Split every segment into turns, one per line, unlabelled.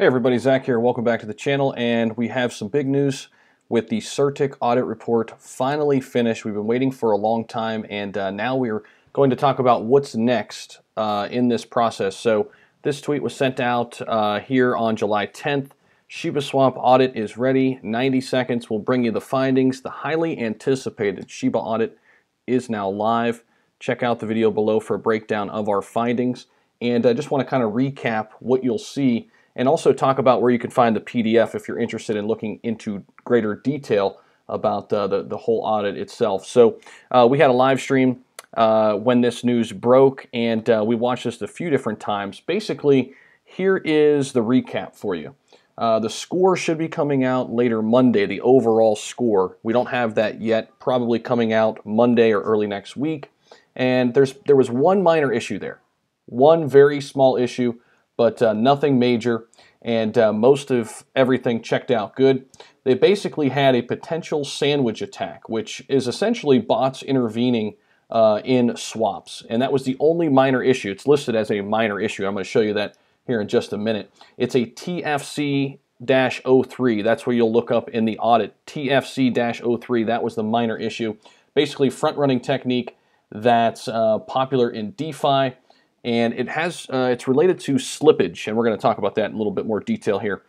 Hey everybody, Zach here. Welcome back to the channel and we have some big news with the Certic audit report finally finished. We've been waiting for a long time and uh, now we're going to talk about what's next uh, in this process. So this tweet was sent out uh, here on July 10th. Shiba Swamp audit is ready. 90 seconds will bring you the findings. The highly anticipated Shiba audit is now live. Check out the video below for a breakdown of our findings. And I uh, just want to kind of recap what you'll see and also talk about where you can find the PDF if you're interested in looking into greater detail about uh, the, the whole audit itself. So uh, we had a live stream uh, when this news broke, and uh, we watched this a few different times. Basically, here is the recap for you. Uh, the score should be coming out later Monday, the overall score. We don't have that yet, probably coming out Monday or early next week. And there's there was one minor issue there, one very small issue but uh, nothing major, and uh, most of everything checked out good. They basically had a potential sandwich attack, which is essentially bots intervening uh, in swaps, and that was the only minor issue. It's listed as a minor issue. I'm going to show you that here in just a minute. It's a TFC 03. That's where you'll look up in the audit. TFC 03, that was the minor issue. Basically, front running technique that's uh, popular in DeFi and it has uh, it's related to slippage, and we're going to talk about that in a little bit more detail here.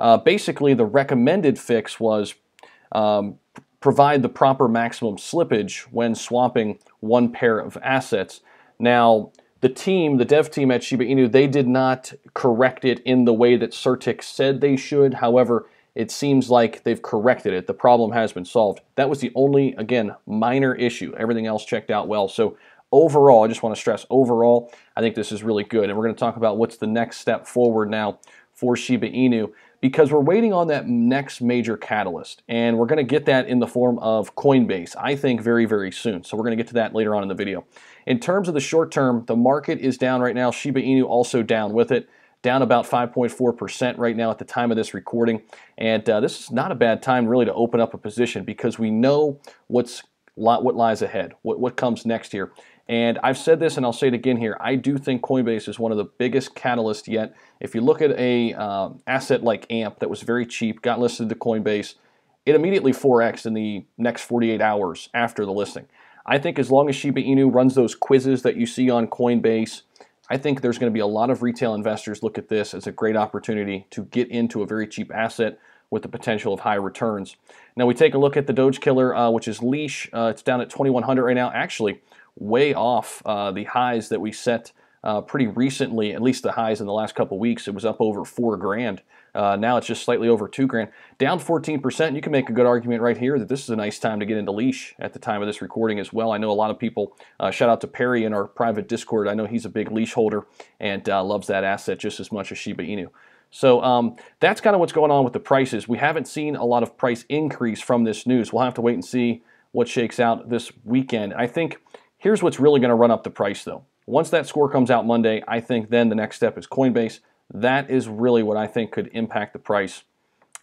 Uh, basically, the recommended fix was um, provide the proper maximum slippage when swapping one pair of assets. Now, the team, the dev team at Shiba Inu, they did not correct it in the way that Certik said they should. However, it seems like they've corrected it. The problem has been solved. That was the only, again, minor issue. Everything else checked out well. So overall, I just want to stress overall, I think this is really good. And we're going to talk about what's the next step forward now for Shiba Inu because we're waiting on that next major catalyst. And we're going to get that in the form of Coinbase, I think very, very soon. So we're going to get to that later on in the video. In terms of the short term, the market is down right now. Shiba Inu also down with it down about 5.4% right now at the time of this recording. And uh, this is not a bad time really to open up a position because we know what's what lies ahead, what, what comes next here. And I've said this and I'll say it again here. I do think Coinbase is one of the biggest catalysts yet. If you look at a uh, asset like AMP that was very cheap, got listed to Coinbase, it immediately 4x in the next 48 hours after the listing. I think as long as Shiba Inu runs those quizzes that you see on Coinbase, I think there's going to be a lot of retail investors look at this as a great opportunity to get into a very cheap asset with the potential of high returns. Now we take a look at the Doge Killer, uh, which is Leash. Uh, it's down at 2100 right now. Actually, way off uh, the highs that we set uh, pretty recently, at least the highs in the last couple weeks. It was up over four grand. Uh, now it's just slightly over two grand. Down 14%. You can make a good argument right here that this is a nice time to get into Leash at the time of this recording as well. I know a lot of people, uh, shout out to Perry in our private Discord. I know he's a big Leash holder and loves that asset just as much as Shiba Inu. So um, that's kind of what's going on with the prices. We haven't seen a lot of price increase from this news. We'll have to wait and see what shakes out this weekend. I think here's what's really going to run up the price though. Once that score comes out Monday, I think then the next step is Coinbase. That is really what I think could impact the price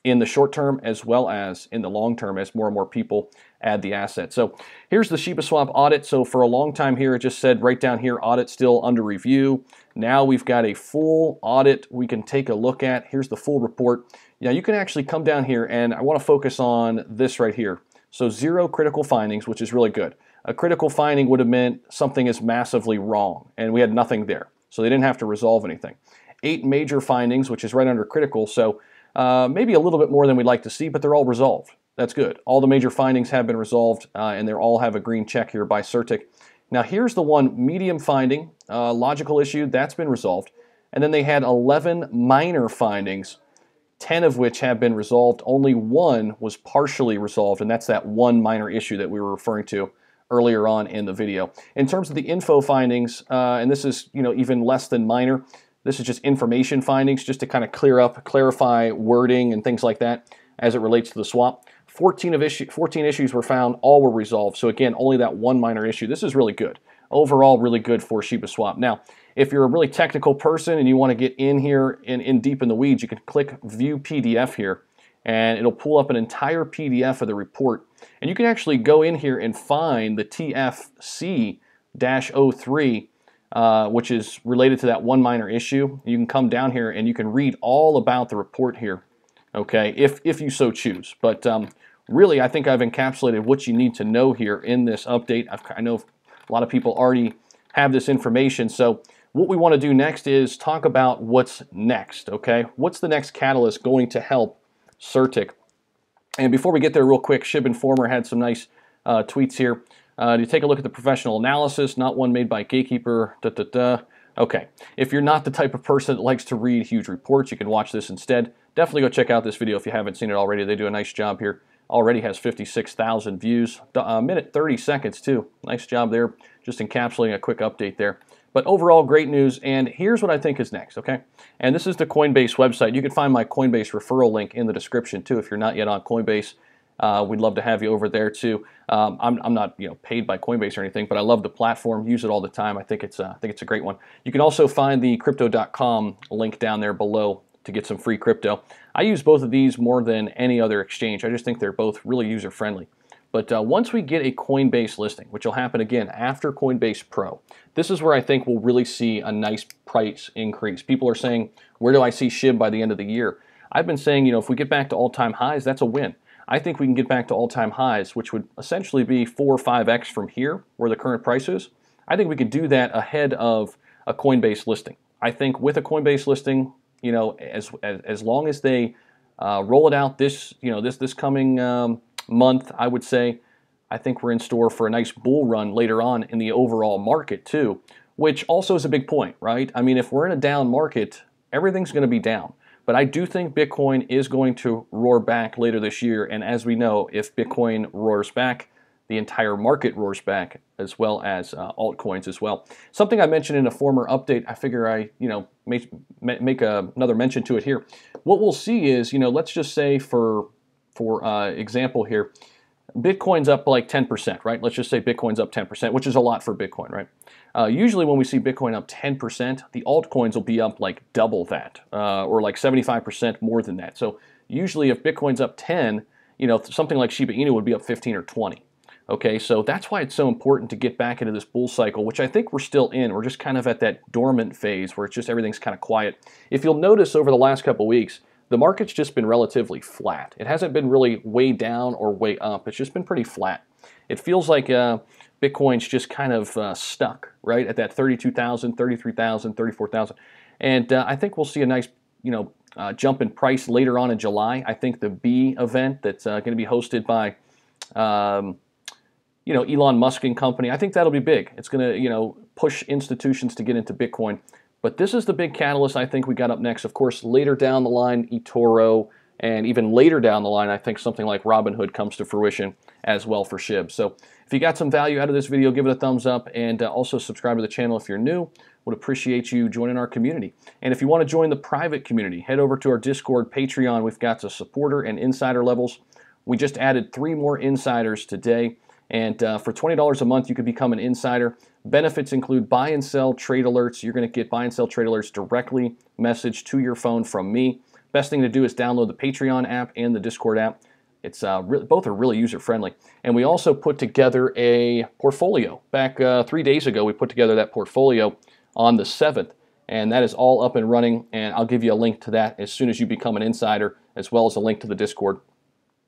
in the short term as well as in the long term as more and more people add the asset. So here's the Sheba Swap audit. So for a long time here, it just said right down here, audit still under review. Now we've got a full audit we can take a look at. Here's the full report. Now you can actually come down here and I want to focus on this right here. So zero critical findings, which is really good. A critical finding would have meant something is massively wrong and we had nothing there. So they didn't have to resolve anything. Eight major findings, which is right under critical. So uh, maybe a little bit more than we'd like to see, but they're all resolved. That's good. All the major findings have been resolved, uh, and they all have a green check here by Certic. Now here's the one medium finding, uh, logical issue, that's been resolved. And then they had 11 minor findings, 10 of which have been resolved. Only one was partially resolved, and that's that one minor issue that we were referring to earlier on in the video. In terms of the info findings, uh, and this is you know even less than minor, this is just information findings just to kind of clear up, clarify wording and things like that as it relates to the swap. 14, of issue, 14 issues were found, all were resolved. So again, only that one minor issue. This is really good. Overall, really good for Sheba Swap. Now, if you're a really technical person and you want to get in here and in deep in the weeds, you can click View PDF here and it'll pull up an entire PDF of the report. And you can actually go in here and find the TFC-03 uh, which is related to that one minor issue. You can come down here and you can read all about the report here, okay, if, if you so choose. But um, really, I think I've encapsulated what you need to know here in this update. I've, i know a lot of people already have this information, so what we want to do next is talk about what's next, okay? What's the next catalyst going to help Certic? And before we get there real quick, Shib Informer had some nice uh, tweets here. Uh, you take a look at the professional analysis, not one made by Gatekeeper, da da da. Okay, if you're not the type of person that likes to read huge reports, you can watch this instead. Definitely go check out this video if you haven't seen it already. They do a nice job here. Already has 56,000 views, a uh, minute 30 seconds too. Nice job there, just encapsulating a quick update there. But overall, great news, and here's what I think is next, okay? And this is the Coinbase website. You can find my Coinbase referral link in the description too if you're not yet on Coinbase. Uh, we'd love to have you over there too. Um, I'm, I'm, not you know paid by Coinbase or anything, but I love the platform. Use it all the time. I think it's uh, I think it's a great one. You can also find the crypto.com link down there below to get some free crypto. I use both of these more than any other exchange. I just think they're both really user friendly. But uh, once we get a Coinbase listing, which will happen again after Coinbase Pro, this is where I think we'll really see a nice price increase. People are saying, where do I see SHIB by the end of the year? I've been saying, you know, if we get back to all-time highs, that's a win. I think we can get back to all-time highs, which would essentially be 4 or 5x from here, where the current price is. I think we could do that ahead of a Coinbase listing. I think with a Coinbase listing, you know, as as, as long as they uh, roll it out this, you know, this this coming um, month, I would say, I think we're in store for a nice bull run later on in the overall market too, which also is a big point, right? I mean, if we're in a down market, everything's going to be down. But I do think Bitcoin is going to roar back later this year. And as we know, if Bitcoin roars back, the entire market roars back, as well as uh, altcoins as well. Something I mentioned in a former update, I figure I, you know, make, make a, uh, another mention to it here. What we'll see is, you know, let's just say for, for uh, example here, Bitcoin's up like 10%, right? Let's just say Bitcoin's up 10%, which is a lot for Bitcoin, right? Uh, usually when we see Bitcoin up 10%, the altcoins will be up like double that uh, or like 75% more than that. So usually if Bitcoin's up 10, you know, something like Shiba Inu would be up 15 or 20. Okay, so that's why it's so important to get back into this bull cycle, which I think we're still in. We're just kind of at that dormant phase where it's just everything's kind of quiet. If you'll notice over the last couple weeks, the market's just been relatively flat. It hasn't been really way down or way up. It's just been pretty flat. It feels like uh, Bitcoin's just kind of uh, stuck, right, at that 32,000, 33,000, 34,000. And uh, I think we'll see a nice, you know, uh, jump in price later on in July. I think the B event that's uh, going to be hosted by, um, you know, Elon Musk and company, I think that'll be big. It's going to, you know, push institutions to get into Bitcoin. But this is the big catalyst I think we got up next. Of course, later down the line, eToro, and even later down the line, I think something like Robinhood comes to fruition as well for SHIB. So if you got some value out of this video, give it a thumbs up and uh, also subscribe to the channel if you're new. Would appreciate you joining our community. And if you want to join the private community, head over to our Discord, Patreon. We've got the supporter and insider levels. We just added three more insiders today. And uh, for $20 a month, you could become an insider. Benefits include buy and sell trade alerts. You're going to get buy and sell trade alerts directly messaged to your phone from me. Best thing to do is download the Patreon app and the Discord app. It's uh, re- both are really user friendly, and we also put together a portfolio. Back uh, three days ago, we put together that portfolio on the seventh, and that is all up and running. And I'll give you a link to that as soon as you become an insider, as well as a link to the Discord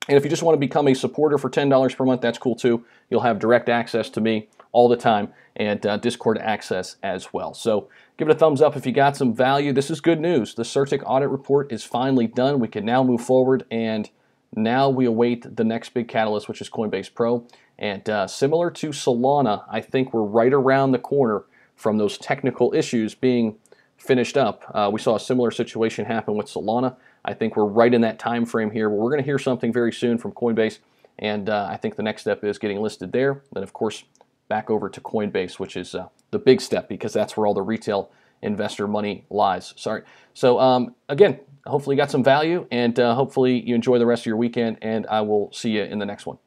and if you just want to become a supporter for $10 per month, that's cool too. You'll have direct access to me all the time and uh, Discord access as well. So give it a thumbs up if you got some value. This is good news. The Certic audit report is finally done. We can now move forward and now we await the next big catalyst, which is Coinbase Pro. And uh, similar to Solana, I think we're right around the corner from those technical issues being finished up. Uh, we saw a similar situation happen with Solana. I think we're right in that time frame here. But we're going to hear something very soon from Coinbase, and uh, I think the next step is getting listed there. Then, of course, back over to Coinbase, which is uh, the big step because that's where all the retail investor money lies. Sorry. So um, again, hopefully you got some value, and uh, hopefully you enjoy the rest of your weekend. And I will see you in the next one.